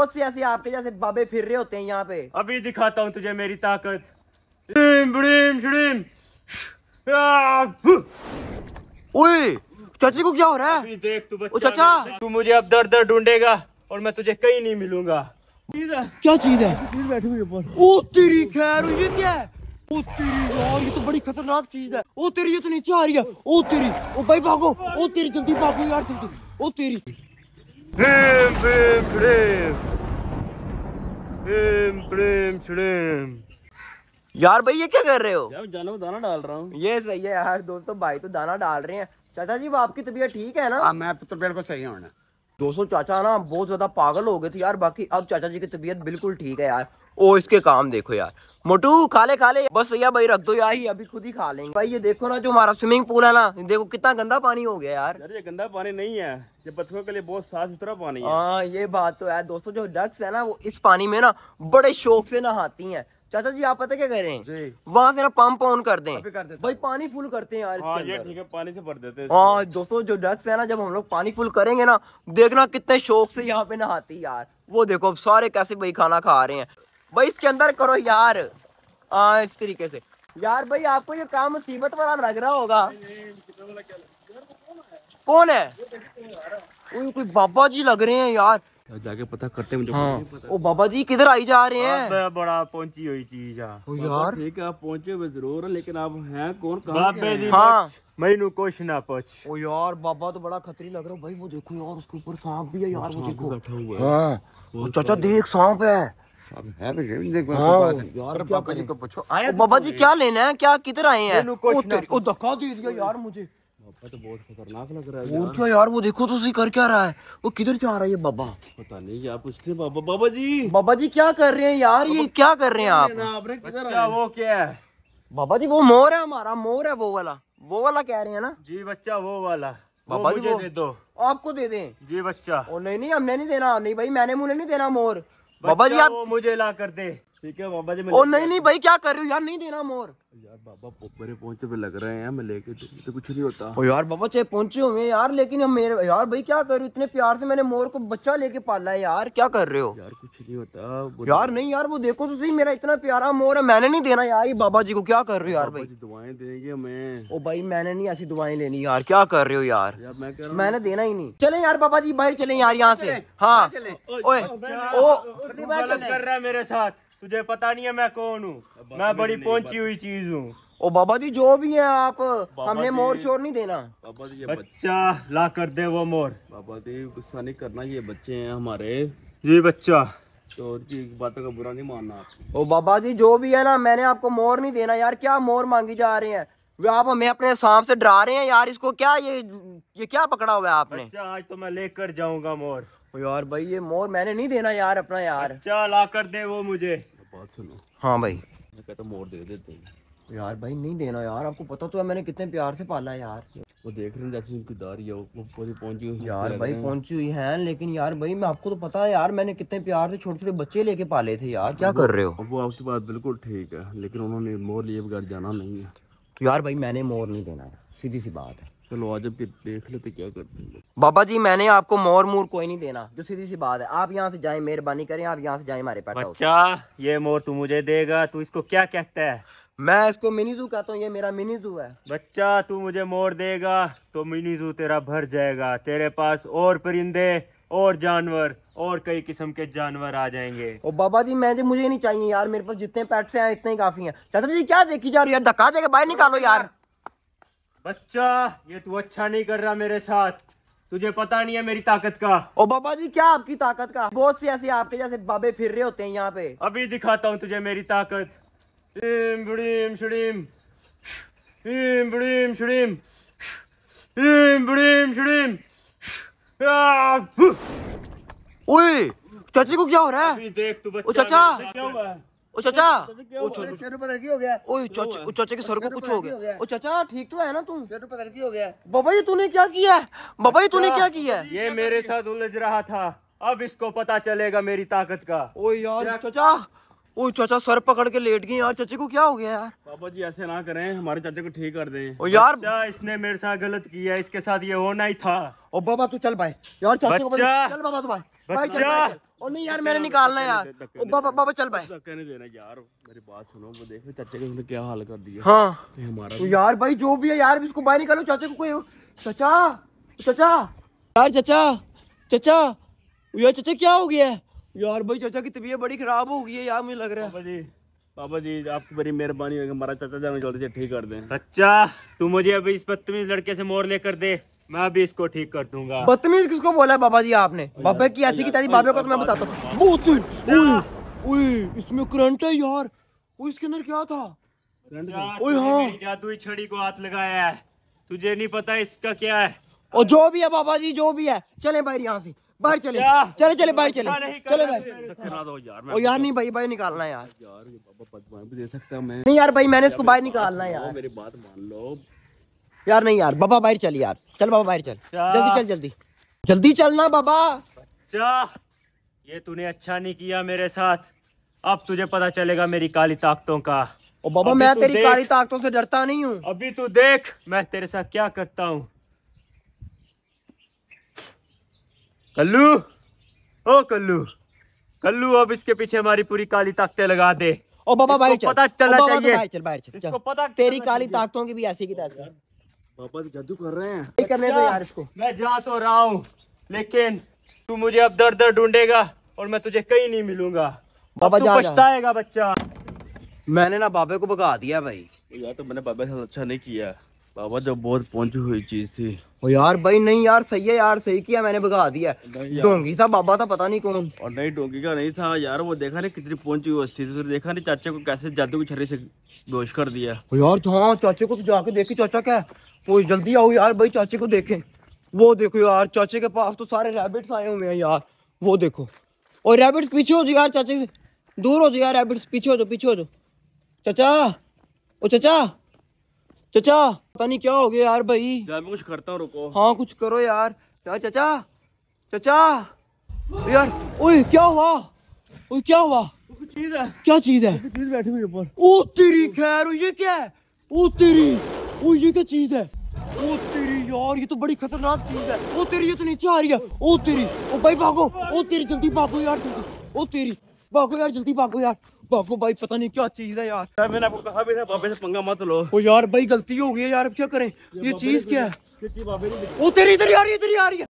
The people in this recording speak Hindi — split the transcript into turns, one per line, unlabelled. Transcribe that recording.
बहुत से ऐसे आपके जैसे बाबे फिर रहे होते हैं यहाँ पे अभी दिखाता हूँ तुझे मेरी ताकत ओए चाची को क्या हो रहा है देख तू बच्चा चाचा तू मुझे अब दर दर ढूंढेगा और मैं तुझे कहीं नहीं मिलूंगा क्या चीज है ओ तेरी खैर ये क्या है
ओ तेरी यार ये तो बड़ी खतरनाक चीज है ओ तेरी ये तो नीचे आ रही है ओ तेरी ओ भाई भागो ओ तेरी जल्दी भागो यार जल्दी ओ तेरी शुड़ेम शुड़ेम यार भाई ये क्या कर रहे हो जानो दाना डाल रहा हूँ ये सही है यार दोस्तों भाई तो दाना डाल रहे हैं चाचा जी वो आपकी तबीयत ठीक है ना आ, हाँ, मैं तो बिल्कुल सही होना दोस्तों चाचा ना बहुत ज़्यादा पागल हो गए थे यार बाकी अब चाचा जी की तबीयत बिल्कुल ठीक है यार ओ इसके काम देखो यार मोटू खा ले खा ले बस भैया भाई रख दो यार ही अभी खुद ही खा लेंगे भाई ये देखो ना जो हमारा स्विमिंग पूल है ना देखो कितना गंदा पानी हो गया यार
अरे ये गंदा पानी नहीं है ये बच्चों के लिए बहुत साफ सुथरा पानी है हाँ ये बात तो है दोस्तों
जो डक्स है ना वो इस पानी में ना बड़े शौक से नहाती है चाचा जी आप पता क्या कह रहे हैं वहाँ से ना पंप ऑन कर दें भाई पानी फुल करते हैं यार हाँ ये ठीक
है पानी से भर देते हैं हाँ
दोस्तों जो डक्स है ना जब हम लोग पानी फुल करेंगे ना देखना कितने शौक से यहाँ पे नहाते यार वो देखो अब सारे कैसे भाई खाना खा रहे हैं भाई इसके अंदर करो यार हाँ इस तरीके से यार भाई आपको ये काम मुसीबत वाला लग रहा होगा कौन है कोई बाबा जी लग रहे हैं यार
जाके पता करते मुझे हाँ। ओ बाबा जी किधर आई जा रहे हैं बड़ा पहुंची हुई चीज यार ठीक है आप पहुंचे हुए जरूर लेकिन आप हैं कौन कहा हाँ। मैं कुछ ना पूछ ओ यार बाबा तो बड़ा खतरी लग रहा है भाई वो देखो यार उसके ऊपर सांप भी है यार वो देखो बैठा हुआ है हाँ। चाचा देख
सांप है हाँ। बाबा जी क्या लेना है क्या किधर आए हैं
धक्का दे दिया यार मुझे पापा तो बहुत खतरनाक लग रहा है और क्या
यार वो देखो तो सही कर क्या रहा है वो किधर जा रहा है ये बाबा
पता नहीं यार पूछते बाबा बाबा जी बाबा जी क्या कर रहे हैं
यार ये क्या कर रहे हैं आप
वो क्या है
बाबा जी वो मोर है हमारा
मोर है वो वाला वो वाला कह रहे हैं ना जी बच्चा वो वाला बाबा जी दे दो
आपको दे दें जी बच्चा नहीं नहीं हमने नहीं देना नहीं भाई मैंने मुझे नहीं देना
मोर बाबा जी आप मुझे ला कर दे ठीक है बाबा जी ओ नहीं नहीं
भाई क्या कर रहे हो यार नहीं देना मोर
यार बाबा पोपरे पहुंचते तो पे लग रहे हैं लेके तो, तो कुछ नहीं होता ओ यार बाबा चाहे पहुंचे
हुए यार लेकिन हम मेरे यार भाई क्या कर रहे हो इतने प्यार से मैंने मोर को बच्चा लेके पाला है यार क्या कर रहे हो यार कुछ नहीं होता यार नहीं यार वो देखो तो सही मेरा इतना प्यारा मोर है मैंने नहीं देना यार बाबा जी को क्या कर रहे हो यार भाई दुआएं देंगे मैं ओ भाई मैंने नहीं ऐसी दुआएं लेनी यार क्या कर रहे हो
यार मैंने
देना ही नहीं चले यार बाबा जी बाहर चले यार यहाँ से हाँ कर
रहा है मेरे साथ तुझे पता नहीं है मैं कौन हूँ मैं बड़ी पहुंची हुई चीज हूँ
ओ बाबा जी जो भी है आप हमने मोर शोर नहीं देना
बाबा जी ये बच्चा ला कर दे वो मोर बाबा जी गुस्सा नहीं करना ये बच्चे हैं हमारे ये बच्चा तो बातों का बुरा नहीं मानना ओ बाबा जी जो भी है ना मैंने आपको मोर नहीं
देना यार क्या मोर मांगी जा रहे हैं आप हमें अपने सांप से डरा रहे हैं यार इसको क्या ये
ये क्या पकड़ा हुआ है आपने अच्छा आज तो मैं लेकर जाऊंगा मोर यार भाई ये मोर मैंने नहीं देना यार अपना यार अच्छा ला कर दे वो मुझे बात
सुनो हाँ भाई मैं
कहता तो मोर दे देते
यार भाई नहीं देना यार आपको पता तो है मैंने कितने प्यार से पाला यार
वो देख रहे हैं जैसे दारी है वो पहुंची हुई यार भाई पहुंची हुई
है लेकिन यार भाई मैं आपको तो पता है यार मैंने कितने प्यार से छोटे छोटे बच्चे लेके पाले थे यार क्या कर रहे हो
वो आपकी बात बिल्कुल ठीक है लेकिन उन्होंने मोर लिए बगैर जाना नहीं है तो यार भाई मैंने मोर नहीं देना है सीधी सी बात है चलो आज देख लेते क्या करते हैं
बाबा जी मैंने आपको मोर मोर कोई नहीं देना जो सीधी सी बात है आप यहाँ से जाए
मेहरबानी करें आप यहाँ से जाए हमारे पास अच्छा ये मोर तू मुझे देगा तू इसको क्या कहता है मैं इसको मिनी जू कहता हूँ ये मेरा मिनी जू है बच्चा तू मुझे मोर देगा तो मिनी जू तेरा भर जाएगा तेरे पास और परिंदे और जानवर और कई किस्म के जानवर आ जाएंगे
ओ बाबा जी मैं जी मुझे नहीं चाहिए यार मेरे पास जितने पैट्स हैं इतने ही काफी हैं चाचा जी क्या देखी जा रही है धक्का देकर बाहर निकालो यार
बच्चा ये तू अच्छा नहीं कर रहा मेरे साथ तुझे पता नहीं है मेरी ताकत का ओ बाबा जी क्या आपकी ताकत का बहुत से ऐसे आपके जैसे बाबे फिर रहे होते हैं यहाँ पे अभी दिखाता हूँ तुझे मेरी ताकत इम बड़ीम शुड़ीम इम बड़ीम शुड़ीम इम बड़ीम शुड़ीम ओए चाची को क्या हो रहा है देख तू बच्चा ओ चाचा
ओ चाचा ओ
सिर पर लड़की हो गया ओए चाचा ओ चाचा के सर को कुछ हो गया
ओ चाचा ठीक तो है ना तू सिर पर लड़की हो गया
बाबा ये तूने क्या किया बाबा ये तूने क्या किया ये मेरे साथ उलझ रहा था अब इसको पता चलेगा मेरी ताकत का ओ यार चाचा ओ चाचा सर पकड़ के लेट गई यार चाचे को क्या हो गया यार पापा जी ऐसे ना करें हमारे चाचे को ठीक कर दें ओ यार बच्चा इसने मेरे साथ गलत किया इसके साथ ये होना ही था ओ बाबा तू चल भाई यार चाचे को चल बाबा तू भाई बच्चा ओ नहीं यार मैंने निकालना यार ओ बाबा बाबा चल भाई कहने देना यार मेरी बात सुनो वो के क्या हाल कर दिया हां हमारा तो
यार भाई जो भी है यार इसको बाहर निकालो चाचा को कोई चाचा चाचा यार
चाचा चाचा यार चाचा क्या हो गया है यार भाई चाचा की तबीयत बड़ी खराब हो गई है यार मुझे लग रहा है पापा जी पापा जी आपकी बड़ी मेहरबानी होगी हमारा चाचा जान जल्दी से ठीक कर दे बच्चा तू मुझे अभी इस बदतमीज लड़के से मोर लेकर दे मैं अभी इसको ठीक कर दूंगा
बदतमीज किसको बोला बाबा जी आपने बाबा की ऐसी की तारी बाबे को तो मैं बताता हूँ इसमें करंट है यार इसके अंदर क्या था
हाँ। जादुई छड़ी को हाथ लगाया है तुझे नहीं पता इसका क्या है
और जो भी है बाबा जी जो भी है चले बाहर यहाँ से बाहर चले अच्छा। चले चले बाहर अच्छा चले चले भाई
तो
यार तो- नहीं भाई भाई निकालना यार
दे सकता
मैं नहीं यार भाई मैंने इसको बाहर निकालना यार
मेरी बात मान लो
यार नहीं यार बाबा बाहर चल यार चल बाबा बाहर
चल अच्छा। जल्दी चल
जल्दी जल्दी चलना बाबा
बच्चा ये तूने अच्छा नहीं किया मेरे साथ अब तुझे पता चलेगा मेरी काली ताकतों का ओ बाबा मैं तेरी काली ताकतों से डरता नहीं हूँ अभी तू देख मैं तेरे साथ क्या करता हूँ कल्लू ओ कल्लू कल्लू अब इसके पीछे हमारी पूरी काली ताकतें लगा दे ओ बाबा बाहर चल पता चलना चाहिए बाहर चल बाहर चल
इसको पता तेरी काली ताकतों की भी ऐसी की तैसी
बाबा तो जादू कर रहे हैं ये करने दो अच्छा, यार इसको मैं जा तो रहा हूं लेकिन तू मुझे अब दर दर ढूंढेगा और मैं तुझे कहीं नहीं मिलूंगा बाबा तू पछताएगा बच्चा मैंने ना बाबे को भगा दिया भाई यार तो मैंने बाबे से अच्छा नहीं किया बाबा जब तो बहुत पहुंची हुई चीज थी ओ यार
भाई नहीं यार सही है यार सही किया मैंने भगा दिया डोंगी था बाबा था पता नहीं कौन
और नहीं डोंगी का नहीं था यार वो देखा नहीं कितनी पहुंची हुई अस्सी तो देखा नहीं चाचा को कैसे जादू की छर्री से बेहोश कर दिया
ओ यार तो हाँ चाचे को तो जाके देखे चाचा क्या वो तो जल्दी आओ यार भाई चाचे को देखे वो देखो यार चाचे के पास तो सारे रैबिट्स आए हुए हैं यार वो देखो और रैबिट्स पीछे हो जाओ यार चाचे से दूर हो जाओ यार रैबिट्स पीछे हो जाओ पीछे हो जाओ चाचा ओ चाचा चाचा पता नहीं क्या हो गया यार भाई
मैं कुछ करता हूँ रुको हाँ
कुछ करो यार यार चाचा चाचा यार ओए क्या हुआ ओए क्या हुआ चीज है
क्या चीज है चीज बैठी हुई ऊपर
ओ तेरी खैर ये क्या है ओ तेरी ओ ये क्या चीज है ओ तेरी यार ये तो बड़ी खतरनाक चीज है ओ तेरी ये तो नीचे आ रही है ओ तेरी ओ भाई भागो ओ तेरी जल्दी भागो यार जल्दी ओ तेरी भागो यार जल्दी भागो यार बाबू भाई पता नहीं क्या चीज है यार मैंने आपको
कहा भी बाबे से पंगा मत लो
ओ यार भाई गलती हो गई है यार अब क्या करें ये, चीज क्या
है वो तेरी इधर यार इधर यार